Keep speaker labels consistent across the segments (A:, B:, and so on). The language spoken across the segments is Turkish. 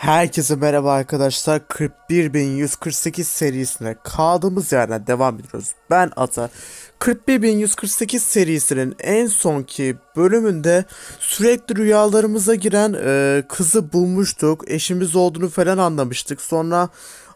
A: Herkese merhaba arkadaşlar. 41148 serisine kaldığımız yerden devam ediyoruz. Ben Ata. 41148 serisinin en sonki bölümünde sürekli rüyalarımıza giren e, kızı bulmuştuk. Eşimiz olduğunu falan anlamıştık. Sonra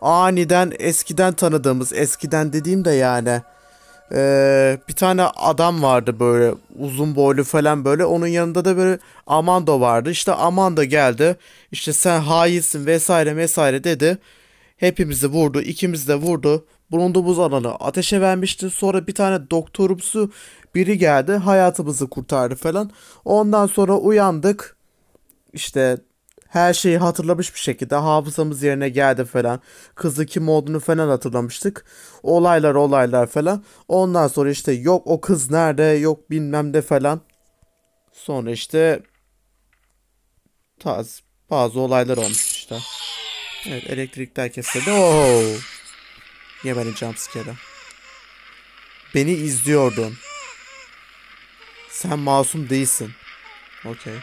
A: aniden eskiden tanıdığımız, eskiden dediğim de yani ee, bir tane adam vardı böyle uzun boylu falan böyle. Onun yanında da böyle Amanda vardı. işte Amanda geldi. işte sen hainsin vesaire vesaire dedi. Hepimizi vurdu. ikimiz de vurdu. Bulunduğumuz alanı ateşe vermişti. Sonra bir tane doktorumsu biri geldi. Hayatımızı kurtardı falan. Ondan sonra uyandık. işte her şeyi hatırlamış bir şekilde hafızamız yerine geldi falan. Kızı kim olduğunu falan hatırlamıştık. Olaylar olaylar falan. Ondan sonra işte yok o kız nerede yok bilmem de falan. Sonra işte taz bazı olaylar olmuş işte. Evet elektrikler kesildi. Oo. Niye beni jumpscare'a? Beni izliyordun. Sen masum değilsin. Okey.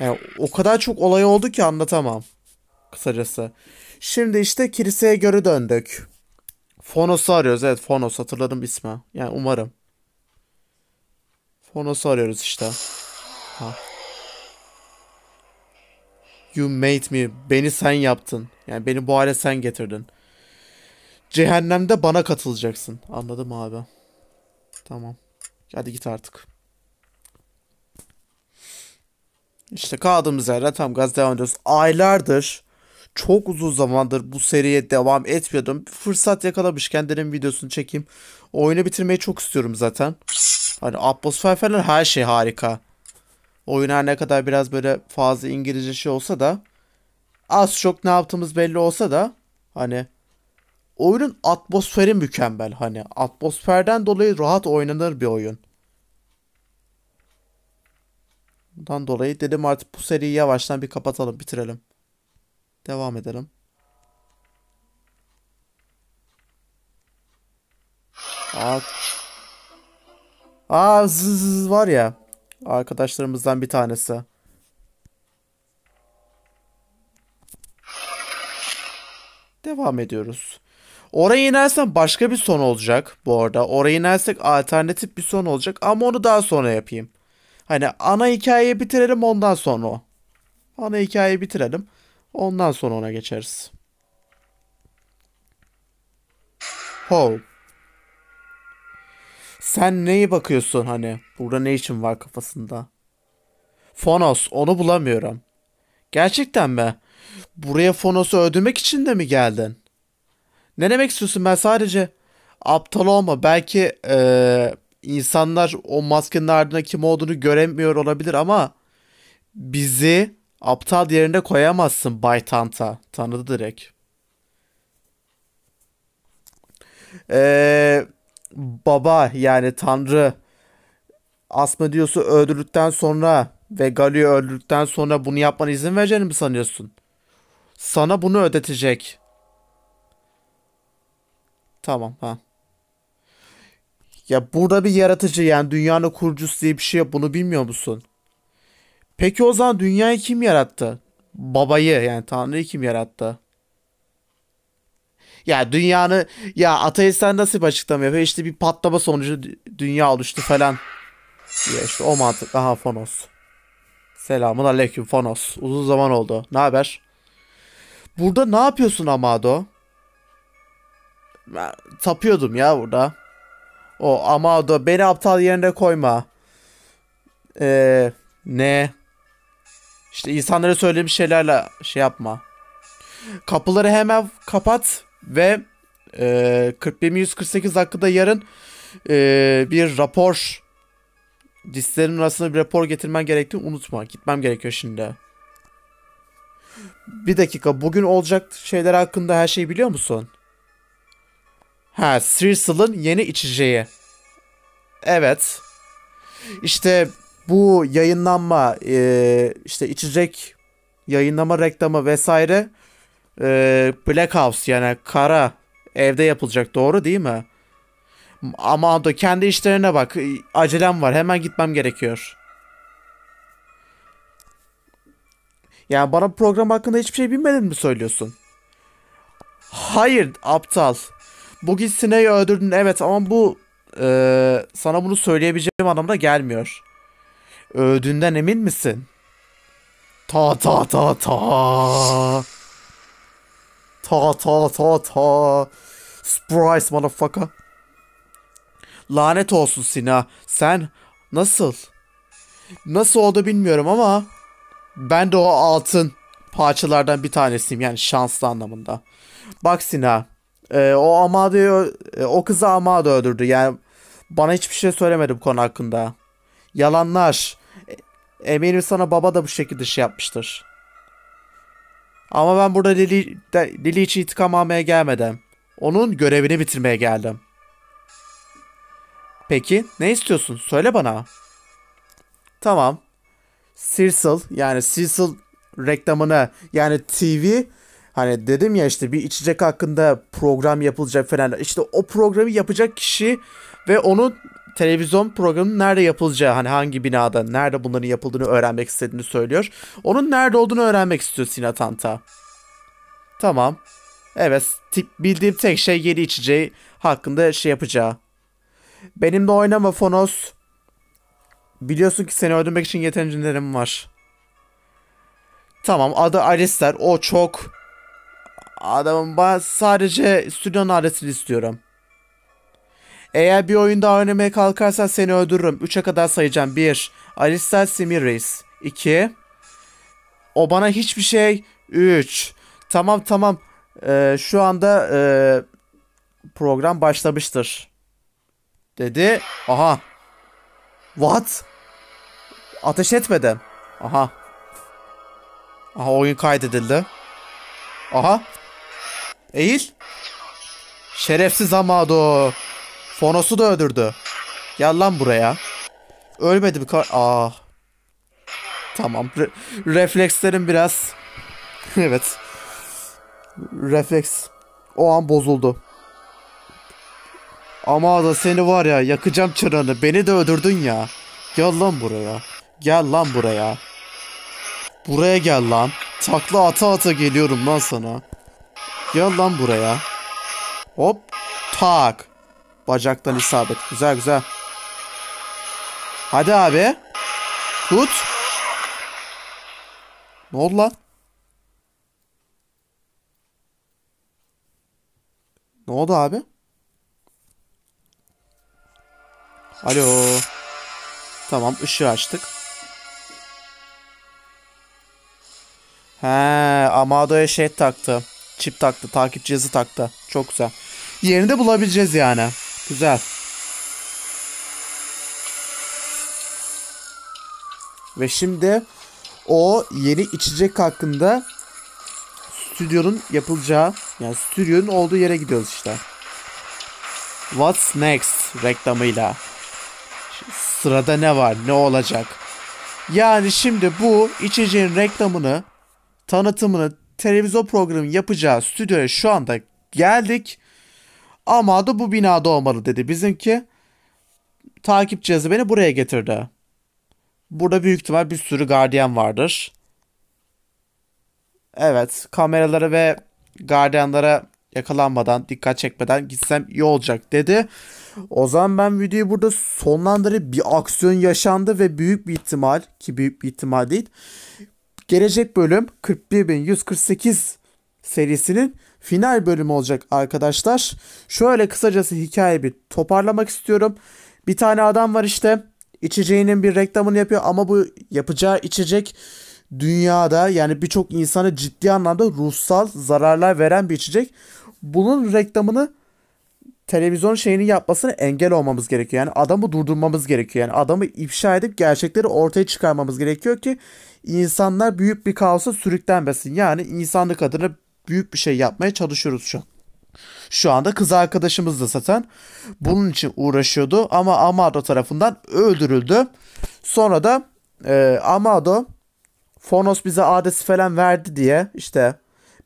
A: Yani o kadar çok olay oldu ki anlatamam. Kısacası. Şimdi işte kiliseye göre döndük. Fonos'u arıyoruz. Evet Fonos hatırladım ismi. Yani umarım. Fonos'u arıyoruz işte. Ha. You made me. Beni sen yaptın. Yani beni bu hale sen getirdin. Cehennemde bana katılacaksın. Anladım abi. Tamam. Hadi git artık. İşte kaldığımız yerden tam gaz devam ediyoruz. Aylardır çok uzun zamandır bu seriye devam etmiyordum. Bir fırsat yakalamışken dedim videosunu çekeyim. Oyunu bitirmeyi çok istiyorum zaten. Hani atmosfer falan her şey harika. Oyun her ne kadar biraz böyle fazla İngilizce şey olsa da az çok ne yaptığımız belli olsa da hani oyunun atmosferi mükemmel hani atmosferden dolayı rahat oynanır bir oyun. Bundan dolayı dedim artık bu seriyi yavaştan bir kapatalım, bitirelim. Devam edelim. Aa, Aa zzz var ya. Arkadaşlarımızdan bir tanesi. Devam ediyoruz. Oraya inersen başka bir son olacak bu arada. Oraya inersek alternatif bir son olacak ama onu daha sonra yapayım. Hani ana hikayeyi bitirelim ondan sonra. Ana hikayeyi bitirelim. Ondan sonra ona geçeriz. Ho. Sen neyi bakıyorsun hani? Burada ne için var kafasında? Fonos. Onu bulamıyorum. Gerçekten mi? Buraya Fonos'u öldürmek için de mi geldin? Ne demek istiyorsun ben sadece... Aptal olma. Belki ee, insanlar o maskenin ardında kim olduğunu göremiyor olabilir ama bizi aptal yerine koyamazsın Bay Tanta. Tanıdı direkt. Ee, baba yani tanrı Asmodeus'u öldürdükten sonra ve Galio'yu öldürdükten sonra bunu yapmana izin vereceğini mi sanıyorsun? Sana bunu ödetecek. Tamam ha. Ya burada bir yaratıcı yani dünyanın kurucusu diye bir şey Bunu bilmiyor musun? Peki o zaman dünyayı kim yarattı? Babayı yani Tanrı'yı kim yarattı? Ya dünyanı ya ateistler nasıl bir açıklama yapıyor? İşte bir patlama sonucu dünya oluştu falan. Ya işte o mantık. Aha Fonos. Selamun aleyküm Fonos. Uzun zaman oldu. Ne haber? Burada ne yapıyorsun Amado? Ben tapıyordum ya burada. O Amado beni aptal yerine koyma. Ee, ne? İşte insanlara söylemiş şeylerle şey yapma. Kapıları hemen kapat ve e, 41148 hakkında yarın e, bir rapor listelerin arasında bir rapor getirmen gerektiğini unutma. Gitmem gerekiyor şimdi. Bir dakika bugün olacak şeyler hakkında her şeyi biliyor musun? Ha, Cecil'ın yeni içeceği. Evet. İşte bu yayınlanma, e, işte içecek yayınlama reklamı vesaire e, Black House yani kara evde yapılacak doğru değil mi? Ama da kendi işlerine bak. E, acelem var. Hemen gitmem gerekiyor. Yani bana program hakkında hiçbir şey bilmedin mi söylüyorsun? Hayır aptal. Bugün sineği öldürdün evet ama bu e, sana bunu söyleyebileceğim anlamına gelmiyor. Öldüğünden emin misin? Ta ta ta ta. Ta ta ta ta. Surprise motherfucker. Lanet olsun Sina. Sen nasıl? Nasıl oldu bilmiyorum ama ben de o altın parçalardan bir tanesiyim yani şanslı anlamında. Bak Sina e, o Amadeo'yu e, o kızı Amado öldürdü. Yani bana hiçbir şey söylemedi bu konu hakkında. Yalanlar. E, eminim sana baba da bu şekilde şey yapmıştır. Ama ben burada Lili, de, Lili için intikam almaya gelmedim. Onun görevini bitirmeye geldim. Peki ne istiyorsun? Söyle bana. Tamam. Cecil yani Cecil reklamını yani TV Hani dedim ya işte bir içecek hakkında program yapılacak falan. İşte o programı yapacak kişi ve onun televizyon programının nerede yapılacağı hani hangi binada nerede bunların yapıldığını öğrenmek istediğini söylüyor. Onun nerede olduğunu öğrenmek istiyor Sinatanta. Tamam. Evet tip, bildiğim tek şey yeni içeceği hakkında şey yapacağı. Benim de oynama Fonos. Biliyorsun ki seni öldürmek için yeterince var. Tamam adı Alistair o çok Adamım ben sadece stüdyo adresini istiyorum. Eğer bir oyun daha oynamaya kalkarsan seni öldürürüm. 3'e kadar sayacağım. 1. Alistar Simiris. 2. O bana hiçbir şey. 3. Tamam tamam. Ee, şu anda e, program başlamıştır. Dedi. Aha. What? Ateş etmedim. Aha. Aha oyun kaydedildi. Aha. Eğil. Şerefsiz Amado. Fonos'u da öldürdü. Gel lan buraya. Ölmedi bir kar... Aa. Ah. Tamam. Re reflekslerim biraz... evet. Refleks. O an bozuldu. Ama da seni var ya yakacağım çırağını. Beni de öldürdün ya. Gel lan buraya. Gel lan buraya. Buraya gel lan. Takla ata ata geliyorum lan sana. Gel lan buraya. Hop. Tak. Bacaktan isabet. Güzel güzel. Hadi abi. Tut. Ne oldu lan? Ne oldu abi? Alo. Tamam ışığı açtık. He, Amado'ya şey taktı. Çip taktı. Takip cihazı taktı. Çok güzel. Yerini de bulabileceğiz yani. Güzel. Ve şimdi o yeni içecek hakkında stüdyonun yapılacağı yani stüdyonun olduğu yere gidiyoruz işte. What's next reklamıyla. Sırada ne var? Ne olacak? Yani şimdi bu içeceğin reklamını, tanıtımını televizyon programı yapacağı stüdyoya şu anda geldik. Ama da bu binada olmalı dedi. Bizimki takip cihazı beni buraya getirdi. Burada büyük ihtimal bir sürü gardiyan vardır. Evet kameralara ve gardiyanlara yakalanmadan dikkat çekmeden gitsem iyi olacak dedi. O zaman ben videoyu burada sonlandırıp bir aksiyon yaşandı ve büyük bir ihtimal ki büyük bir ihtimal değil Gelecek bölüm 41148 serisinin final bölümü olacak arkadaşlar. Şöyle kısacası hikayeyi bir toparlamak istiyorum. Bir tane adam var işte içeceğinin bir reklamını yapıyor ama bu yapacağı içecek dünyada yani birçok insana ciddi anlamda ruhsal zararlar veren bir içecek. Bunun reklamını televizyon şeyini yapmasını engel olmamız gerekiyor. Yani adamı durdurmamız gerekiyor. Yani adamı ifşa edip gerçekleri ortaya çıkarmamız gerekiyor ki insanlar büyük bir kaosa sürüklenmesin. Yani insanlık adına büyük bir şey yapmaya çalışıyoruz şu an. Şu anda kız arkadaşımız da zaten bunun için uğraşıyordu ama Amado tarafından öldürüldü. Sonra da e, Amado Fonos bize adresi falan verdi diye işte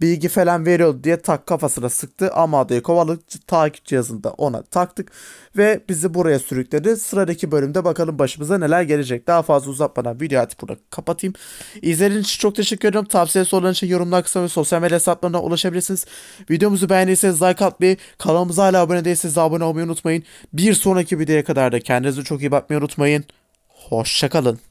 A: bilgi falan veriyordu diye tak kafasına sıktı. Amado'yu kovalık Takip cihazında ona taktık. Ve bizi buraya sürükledi. Sıradaki bölümde bakalım başımıza neler gelecek. Daha fazla uzatmadan Videoyu artık burada kapatayım. İzlediğiniz için çok teşekkür ediyorum. Tavsiye sorularınız için yorumlar kısmına ve sosyal medya hesaplarına ulaşabilirsiniz. Videomuzu beğendiyseniz like atmayı, kanalımıza hala abone değilseniz abone olmayı unutmayın. Bir sonraki videoya kadar da kendinize çok iyi bakmayı unutmayın. Hoşçakalın.